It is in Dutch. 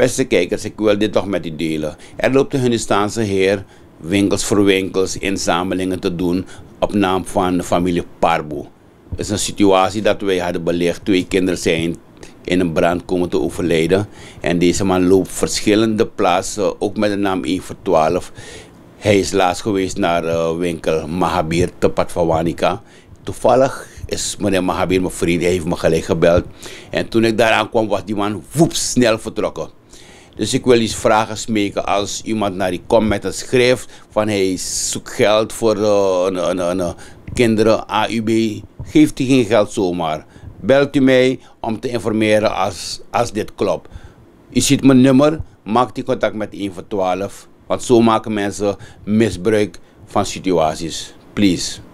Beste kijkers, ik wil dit toch met u delen. Er loopt een hunistanse heer winkels voor winkels inzamelingen te doen op naam van de familie Parbo. Het is een situatie dat wij hadden belicht. Twee kinderen zijn in een brand komen te overlijden. En deze man loopt verschillende plaatsen, ook met de naam 1 voor 12. Hij is laatst geweest naar eh, winkel Mahabir te Patvawanika. Toevallig is meneer Mahabir mijn vriend, hij heeft me gelijk gebeld. En toen ik daar aankwam was die man woep snel vertrokken. Dus ik wil iets vragen smeken als iemand naar die komt met een schrift van hij zoekt geld voor eh, een, kinderen AUB. Geeft hij geen geld zomaar. Belt u mij om te informeren als, als dit klopt. U ziet mijn nummer, maak die contact met 1 voor 12. Want zo maken mensen misbruik van situaties. Please.